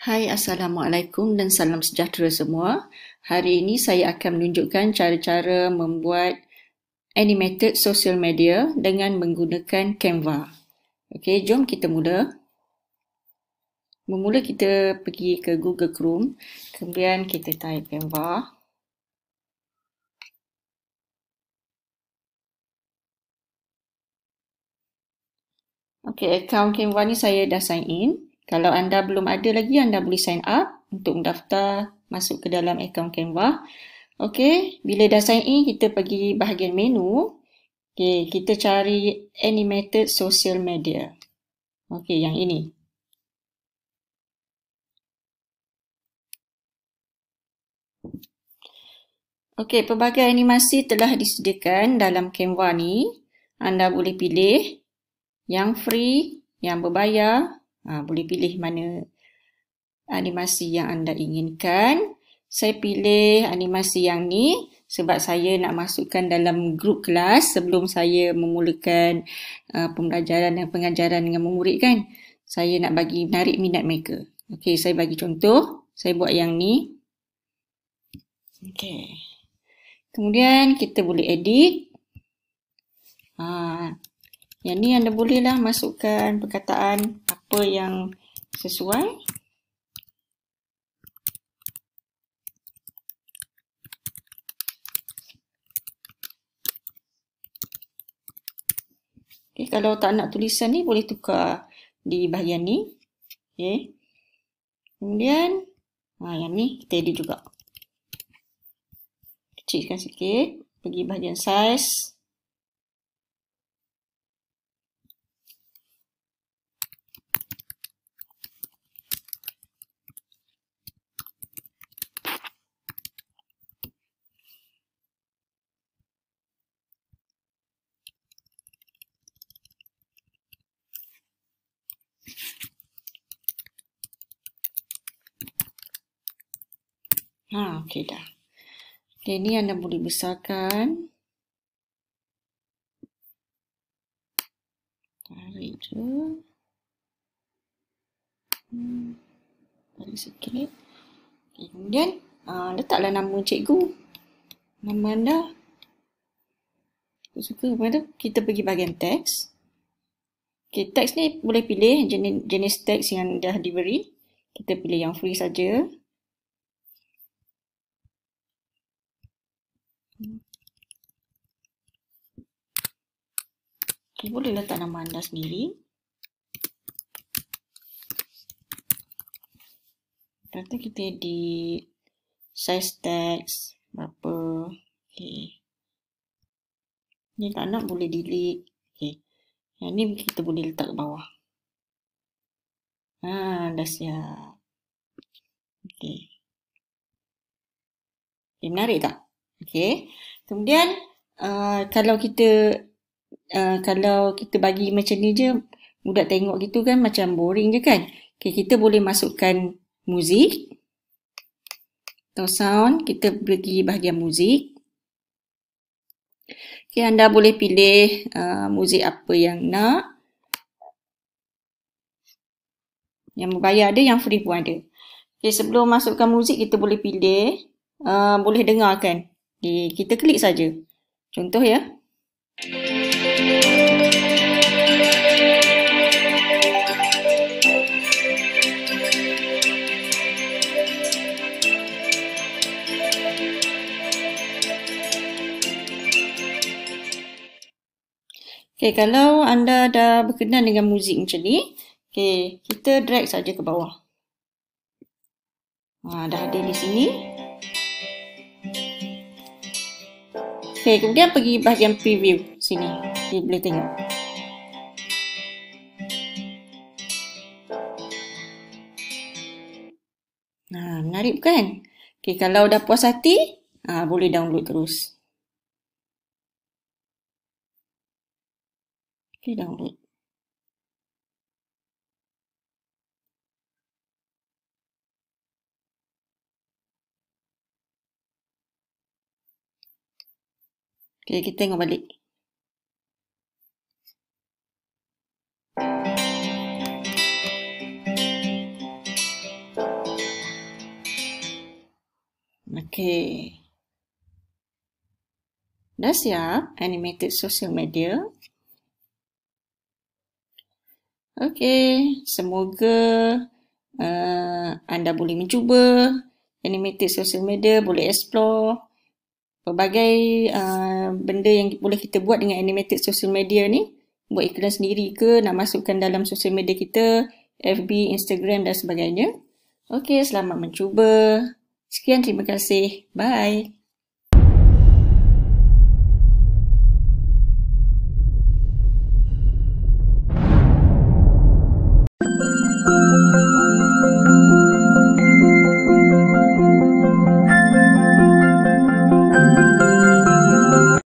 Hai Assalamualaikum dan salam sejahtera semua. Hari ini saya akan menunjukkan cara-cara membuat animated social media dengan menggunakan Canva. Okey, jom kita mula. Memula kita pergi ke Google Chrome. Kemudian kita type Canva. Okey, account Canva ni saya dah sign in. Kalau anda belum ada lagi, anda boleh sign up untuk mendaftar masuk ke dalam akaun Canva. Okey, bila dah sign in, kita pergi bahagian menu. Okey, kita cari animated social media. Okey, yang ini. Okey, pelbagai animasi telah disediakan dalam Canva ni. Anda boleh pilih yang free, yang berbayar Ha, boleh pilih mana animasi yang anda inginkan. Saya pilih animasi yang ni sebab saya nak masukkan dalam grup kelas sebelum saya memulakan uh, pembelajaran dan pengajaran dengan murid kan. Saya nak bagi menarik minat mereka. Okey, saya bagi contoh. Saya buat yang ni. Okey. Kemudian kita boleh edit. Ha. Yang ni anda bolehlah masukkan perkataan apa yang sesuai. Okay, kalau tak nak tulisan ni boleh tukar di bahagian ni. Okay. Kemudian ha, yang ni kita edit juga. Kecilkan sikit. Pergi bahagian size. Ha, okey dah. Okay, ni anda boleh besarkan. Tarik je. Hmm, tarik sikit. Okay, kemudian, uh, letaklah nama cikgu. Nama anda. Aku suka kepada kita pergi bahagian teks. Okay, teks ni boleh pilih jenis, jenis teks yang dah diberi. Kita pilih yang free saja. Okay, boleh letak nama anda sendiri. Nanti kita di size text berapa. Okay. Ini tak nak boleh delete. Okay. Yang ni kita boleh letak ke bawah. Ah, dah siap. Okay. okay eh, menarik tak? Okay. Kemudian uh, kalau kita uh, kalau kita bagi macam ni je budak tengok gitu kan macam boring je kan. Okay, kita boleh masukkan muzik atau sound. Kita pergi bahagian muzik. Okay, anda boleh pilih uh, muzik apa yang nak. Yang membayar ada, yang free pun ada. Okay, sebelum masukkan muzik, kita boleh pilih. Uh, boleh dengarkan. Okay, kita klik saja. Contoh ya. Yeah. Okay, kalau anda dah berkenan dengan muzik macam ni, okay, kita drag saja ke bawah. Ha, dah ada di sini. Okay, kemudian pergi bahagian preview sini tapi boleh tengok. Ha, menarik bukan? Okay, kalau dah puas hati, ha, boleh download terus. Okay, download. Okay, kita tengok balik. Okay. Dah siap animated social media? Okay, semoga uh, anda boleh mencuba animated social media, boleh explore pelbagai uh, benda yang boleh kita buat dengan animated social media ni. Buat iklan sendiri ke, nak masukkan dalam social media kita, FB, Instagram dan sebagainya. Okay, selamat mencuba. Sekian terima kasih. Bye.